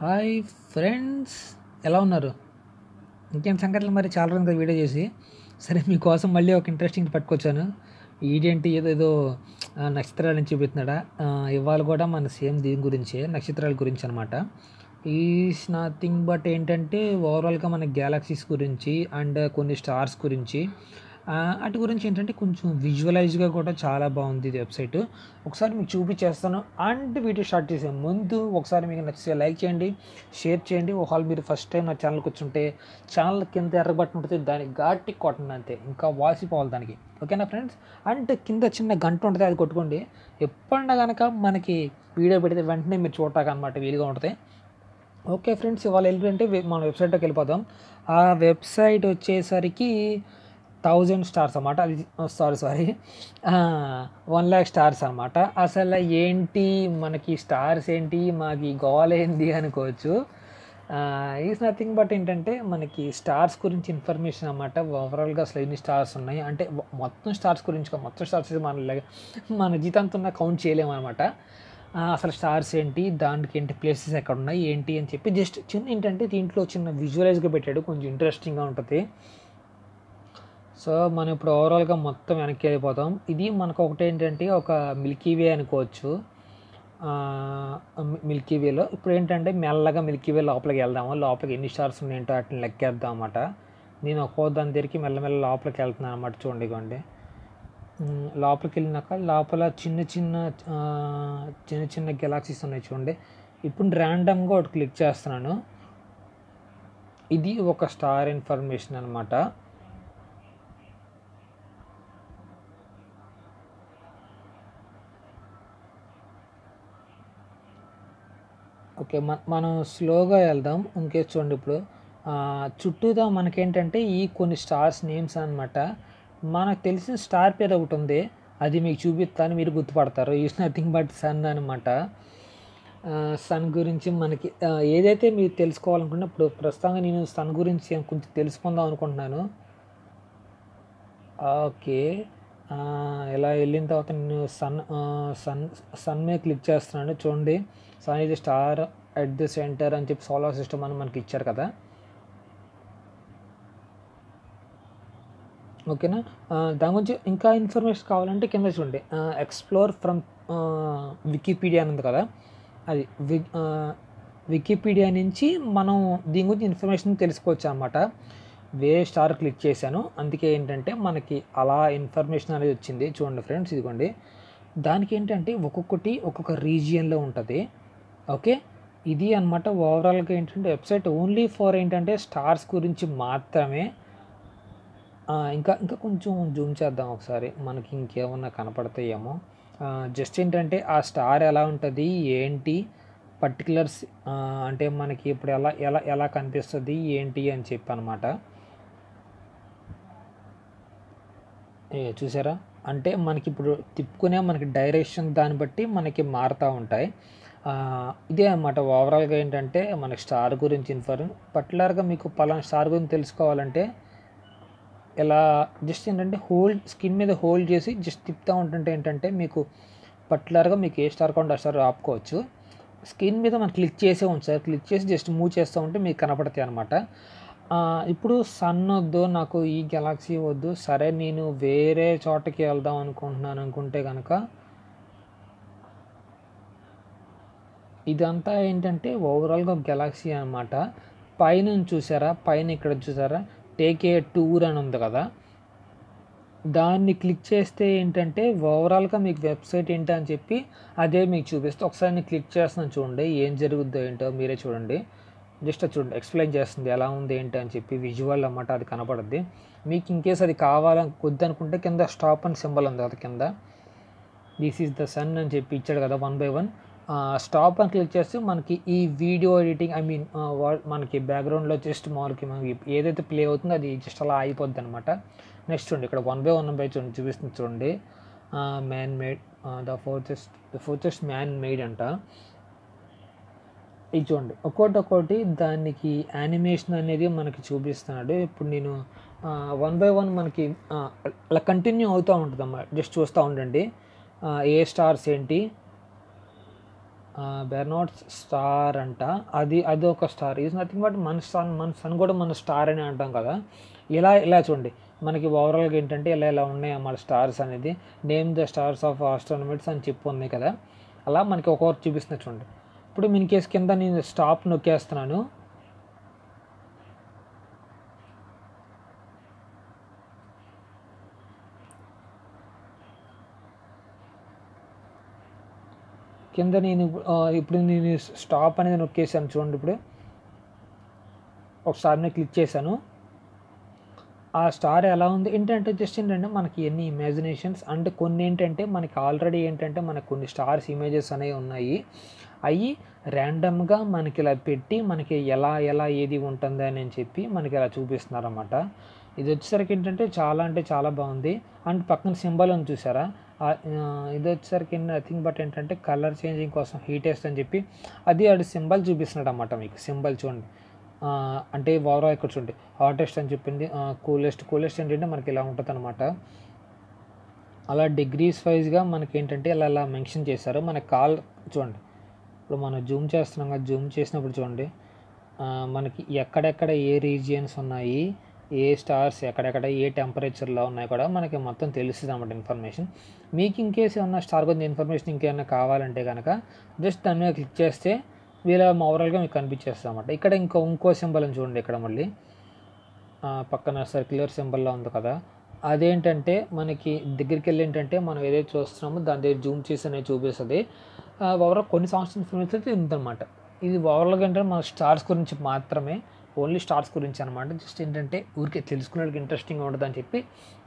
hi friends ఎలా ఉన్నారు ఇంకేం సంఘటనలు మరి చాలా రోజులు కదా వీడియో చేసి సరే మీకోసం మళ్ళీ ఒక ఇంట్రెస్టింగ్ పట్టుకొచ్చాను ఈడేంటి ఏదో ఏదో నక్షత్రాలని చూపిస్తున్నాడా ఇవాళ కూడా మన సేమ్ దీని గురించే నక్షత్రాల గురించి అనమాట ఈస్ నథింగ్ బట్ ఏంటంటే ఓవరాల్గా మన గ్యాలక్సీస్ గురించి అండ్ కొన్ని స్టార్స్ గురించి అటు గురించి ఏంటంటే కొంచెం విజువలైజ్గా కూడా చాలా బాగుంది ఇది వెబ్సైట్ ఒకసారి మీకు చూపించేస్తాను అండ్ వీడియో స్టార్ట్ చేసే ముందు ఒకసారి మీకు నచ్చితే లైక్ చేయండి షేర్ చేయండి ఒకవేళ మీరు ఫస్ట్ టైం నా ఛానల్కి వచ్చుంటే ఛానల్ కింద ఎర్రబట్టి ఉంటుంది దానికి గాటి కొట్టండి అంతే ఇంకా వాసిపోవాలి దానికి ఓకేనా ఫ్రెండ్స్ అండ్ కింద చిన్న గంట ఉంటుంది అది కొట్టుకోండి ఎప్పుడన్నా కనుక మనకి వీడియో పెడితే వెంటనే మీరు చూడటాక అనమాట వీలుగా ఉంటుంది ఓకే ఫ్రెండ్స్ ఇవాళ వెళ్ళిపోయింటే మన వెబ్సైట్లోకి వెళ్ళిపోతాం ఆ వెబ్సైట్ వచ్చేసరికి థౌజండ్ స్టార్స్ అనమాట అది sorry sorry one lakh stars అనమాట అసలు ఏంటి మనకి స్టార్స్ ఏంటి మాకు గోల్ ఏంటి అనుకోవచ్చు ఈజ్ నథింగ్ బట్ ఏంటంటే మనకి స్టార్స్ గురించి ఇన్ఫర్మేషన్ అనమాట ఓవరాల్గా అసలు ఎన్ని స్టార్స్ ఉన్నాయి అంటే మొత్తం స్టార్స్ గురించి మొత్తం స్టార్స్ మన మన జీతంతో కౌంట్ చేయలేము అనమాట అసలు స్టార్స్ ఏంటి దానికి ఏంటి ప్లేసెస్ ఎక్కడ ఉన్నాయి ఏంటి అని చెప్పి జస్ట్ చిన్న ఏంటంటే దీంట్లో చిన్న విజువలైజ్గా పెట్టాడు కొంచెం ఇంట్రెస్టింగ్గా ఉంటుంది సో మనం ఇప్పుడు ఓవరాల్గా మొత్తం వెనక్కి వెళ్ళిపోతాం ఇది మనకు ఒకటి ఏంటంటే ఒక మిల్కీ వే అనుకోవచ్చు మిల్కీ వేలో ఇప్పుడు ఏంటంటే మెల్లగా మిల్కీ వే లోపలికి వెళ్దాము లోపలికి ఎన్ని స్టార్స్ ఉన్నాయంటో వాటిని లెక్కేద్దాం అనమాట నేను ఒక్కో దాని దగ్గరికి మెల్లమెల్ల లోపలికి వెళ్తున్నాను అనమాట చూడండి ఇవ్వండి లోపలికి వెళ్ళినాక లోపల చిన్న చిన్న చిన్న చిన్న గెలాక్సీస్ ఉన్నాయి చూడండి ఇప్పుడు ర్యాండమ్గా ఒకటి క్లిక్ చేస్తున్నాను ఇది ఒక స్టార్ ఇన్ఫర్మేషన్ అనమాట ఓకే మనం స్లోగా వెళ్దాం ఇంకే చూడండి ఇప్పుడు చుట్టూతో మనకేంటంటే ఈ కొన్ని స్టార్స్ నేమ్స్ అనమాట మనకు తెలిసిన స్టార్ పేరు ఒకటి ఉంది అది మీకు చూపిస్తాను మీరు గుర్తుపడతారు ఈస్ నథింగ్ బట్ సన్ అనమాట సన్ గురించి మనకి ఏదైతే మీరు తెలుసుకోవాలనుకుంటే ఇప్పుడు ప్రస్తుతంగా నేను సన్ గురించి కొంచెం తెలుసుకుందాం అనుకుంటున్నాను ఓకే ఇలా వెళ్ళిన తర్వాత నేను సన్ సన్ సన్ మీద క్లిక్ చేస్తున్నాను చూడండి సన్ ఇది స్టార్ ఎట్ ది సెంటర్ అని చెప్పి సోలార్ సిస్టమ్ అని మనకి ఇచ్చారు కదా ఓకేనా దాని గురించి ఇంకా ఇన్ఫర్మేషన్ కావాలంటే కింద చూడండి ఎక్స్ప్లోర్ ఫ్రమ్ వికీపీడియా అని ఉంది కదా అది వి వికీపీడియా నుంచి మనం దీని గురించి ఇన్ఫర్మేషన్ తెలుసుకోవచ్చు అనమాట వే స్టార్ క్లిక్ చేశాను అందుకే ఏంటంటే మనకి అలా ఇన్ఫర్మేషన్ అనేది వచ్చింది చూడండి ఫ్రెండ్స్ ఇదిగోండి దానికి ఏంటంటే ఒక్కొక్కటి ఒక్కొక్క రీజియన్లో ఉంటుంది ఓకే ఇది అనమాట ఓవరాల్గా ఏంటంటే వెబ్సైట్ ఓన్లీ ఫర్ ఏంటంటే స్టార్స్ గురించి మాత్రమే ఇంకా ఇంకా కొంచెం జూమ్ చేద్దాం ఒకసారి మనకి ఇంకేమన్నా కనపడతాయేమో జస్ట్ ఏంటంటే ఆ స్టార్ ఎలా ఉంటుంది ఏంటి పర్టికులర్స్ అంటే మనకి ఇప్పుడు ఎలా ఎలా ఎలా కనిపిస్తుంది ఏంటి అని చెప్పి అనమాట చూసారా అంటే మనకి ఇప్పుడు తిప్పుకునే మనకి డైరెక్షన్ దాన్ని బట్టి మనకి మారుతూ ఉంటాయి ఇదే అన్నమాట ఓవరాల్గా ఏంటంటే మనకి స్టార్ గురించి ఇన్ఫర్మ్ పర్టికులర్గా మీకు పలానా స్టార్ గురించి తెలుసుకోవాలంటే ఇలా జస్ట్ ఏంటంటే హోల్డ్ స్కిన్ మీద హోల్డ్ చేసి జస్ట్ తిప్పుతూ ఉంటుంటే ఏంటంటే మీకు పర్టికులర్గా మీకు ఏ స్టార్ కాకుండా స్టార్ ఆపుకోవచ్చు స్కిన్ మీద మనం క్లిక్ చేసే సార్ క్లిక్ చేసి జస్ట్ మూవ్ చేస్తూ ఉంటే మీకు కనపడతాయి అనమాట ఇప్పుడు సన్ వద్దు నాకు ఈ గెలాక్సీ వద్దు సరే నేను వేరే చోటకి వెళ్దాం అనుకుంటున్నాను అనుకుంటే కనుక ఇదంతా ఏంటంటే ఓవరాల్గా గెలాక్సీ అనమాట పైన చూసారా పైన ఇక్కడ చూసారా టేక్ ఏ టూర్ అని ఉంది కదా దాన్ని క్లిక్ చేస్తే ఏంటంటే ఓవరాల్గా మీకు వెబ్సైట్ ఏంటి అని చెప్పి అదే మీకు చూపిస్తే ఒకసారి క్లిక్ చేస్తున్నాను చూడండి ఏం జరుగుద్దో ఏంటో మీరే చూడండి జస్ట్ చూడండి ఎక్స్ప్లెయిన్ చేస్తుంది ఎలా ఉంది ఏంటి అని చెప్పి విజువల్ అన్నమాట అది కనపడుద్ది మీకు ఇన్ కేస్ అది కావాలని అనుకుంటే కింద స్టాప్ అండ్ సింబల్ ఉంది కదా కింద దిస్ ఈజ్ ద సన్ అని చెప్పి ఇచ్చాడు కదా వన్ బై వన్ స్టాప్ అని క్లిక్ చేస్తే మనకి ఈ వీడియో ఎడిటింగ్ ఐ మీన్ మనకి బ్యాక్గ్రౌండ్లో జస్ట్ మనకి మనకి ఏదైతే ప్లే అవుతుందో అది జస్ట్ అలా అయిపోద్ది అనమాట నెక్స్ట్ చూడండి ఇక్కడ వన్ బై వన్ బై చూడండి చూపిస్తుంది చూడండి man made the forest the forest man made అంట ఇది చూడండి ఒక్కోటి ఒక్కోటి దానికి యానిమేషన్ అనేది మనకి చూపిస్తున్నాడు ఇప్పుడు నేను వన్ బై వన్ మనకి అలా కంటిన్యూ అవుతూ ఉంటుంది అమ్మా జస్ట్ చూస్తూ ఉండండి ఏ స్టార్స్ ఏంటి బెర్నాట్ స్టార్ అంట అది అది ఒక స్టార్ ఈజ్ నథింగ్ బట్ మన సన్ మన సన్ కూడా మన స్టార్ అని అంటాం కదా ఇలా ఇలా చూడండి మనకి ఓవరాల్గా ఏంటంటే ఇలా ఇలా ఉన్నాయి మన స్టార్స్ అనేది name the stars of astronomers అని చెప్పి ఉంది కదా అలా మనకి ఒక్కొక్కరు చూపిస్తున్నట్టు చూడండి ఇప్పుడు మిన్ కేసు కింద నేను స్టాప్ నొక్కేస్తున్నాను కింద నేను ఇప్పుడు నేను స్టాప్ అనేది నొక్కేసాను చూడండి ఇప్పుడు ఒకసారి నేను క్లిక్ చేశాను ఆ స్టార్ ఎలా ఉంది ఏంటంటే జస్ట్ ఏంటంటే మనకి ఎన్ని ఇమాజినేషన్స్ అంటే కొన్ని ఏంటంటే మనకి ఆల్రెడీ ఏంటంటే మనకు కొన్ని స్టార్స్ ఇమేజెస్ అనేవి ఉన్నాయి అవి ర్యాండమ్గా మనకి ఇలా పెట్టి మనకి ఎలా ఎలా ఏది ఉంటుంది అని చెప్పి మనకి ఇలా చూపిస్తున్నారు ఇది వచ్చేసరికి ఏంటంటే చాలా అంటే చాలా బాగుంది అండ్ పక్కన సింబల్ అని చూసారా ఇది వచ్చేసరికి నథింగ్ బట్ ఏంటంటే కలర్ చేంజింగ్ కోసం హీట్ అని చెప్పి అది అది సింబల్ చూపిస్తున్నాడు అనమాట మీకు సింబల్ చూడండి అంటే వారో ఇక్కడ చూడండి హాటెస్ట్ అని చెప్పింది కూలెస్ట్ కూలెస్ట్ ఏంటంటే మనకి ఇలా ఉంటుంది అనమాట అలా డిగ్రీస్ వైజ్గా మనకి ఏంటంటే ఇలా అలా మెన్షన్ చేశారు మన కాల్ చూడండి ఇప్పుడు మనం జూమ్ చేస్తున్నాం కదా జూమ్ చేసినప్పుడు చూడండి మనకి ఎక్కడెక్కడ ఏ రీజియన్స్ ఉన్నాయి ఏ స్టార్స్ ఎక్కడెక్కడ ఏ టెంపరేచర్లో ఉన్నాయి కూడా మనకి మొత్తం తెలుస్తుంది అన్నమాట ఇన్ఫర్మేషన్ మీకు ఇంకేస్ ఏమన్నా స్టార్ గురించి ఇన్ఫర్మేషన్ ఇంకేమైనా కావాలంటే కనుక జస్ట్ దాని మీద క్లిక్ చేస్తే వీళ్ళ ఓవరాల్గా మీకు కనిపించేస్తుంది అనమాట ఇక్కడ ఇంకో ఇంకో సింబల్ అని చూడండి ఇక్కడ మళ్ళీ పక్కన సర్క్యులర్ సింబల్లో ఉంది కదా అదేంటంటే మనకి దగ్గరికి వెళ్ళి ఏంటంటే మనం ఏదైతే చూస్తున్నామో దాని దగ్గర జూమ్ చేసి అనేది చూపిస్తుంది ఓవరాల్ కొన్ని సంవత్సరాల ఫిల్మ్స్ అయితే ఉందన్నమాట ఇది ఓవరాల్గా ఏంటంటే మన స్టార్స్ గురించి మాత్రమే ఓన్లీ స్టార్స్ గురించి అనమాట జస్ట్ ఏంటంటే ఊరికే తెలుసుకునేకి ఇంట్రెస్టింగ్ అని చెప్పి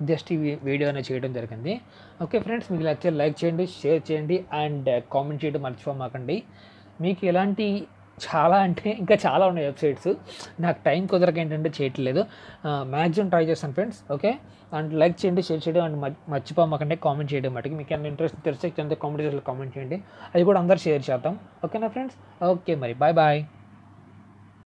జస్ట్ ఈ వీడియో అనేది చేయడం జరిగింది ఓకే ఫ్రెండ్స్ మీకు నచ్చే లైక్ చేయండి షేర్ చేయండి అండ్ కామెంట్ uh, చేయడం మర్చిపోమాకండి మీకు ఎలాంటి చాలా అంటే ఇంకా చాలా ఉన్నాయి వెబ్సైట్స్ నాకు టైం కుదరక ఏంటంటే చేయట్లేదు మ్యాక్సిమం uh, ట్రై చేస్తాను ఫ్రెండ్స్ ఓకే అండ్ లైక్ చేయండి షేర్ చేయడం అండ్ మర్చిపోమాకంటే కామెంట్ చేయడం మటుకు మీకు ఏమైనా ఇంట్రెస్ట్ తెలిస్తే కామెంట్ చేసి కామెంట్ చేయండి అది కూడా అందరు షేర్ చేద్దాం ఓకేనా ఫ్రెండ్స్ ఓకే మరి బాయ్ బాయ్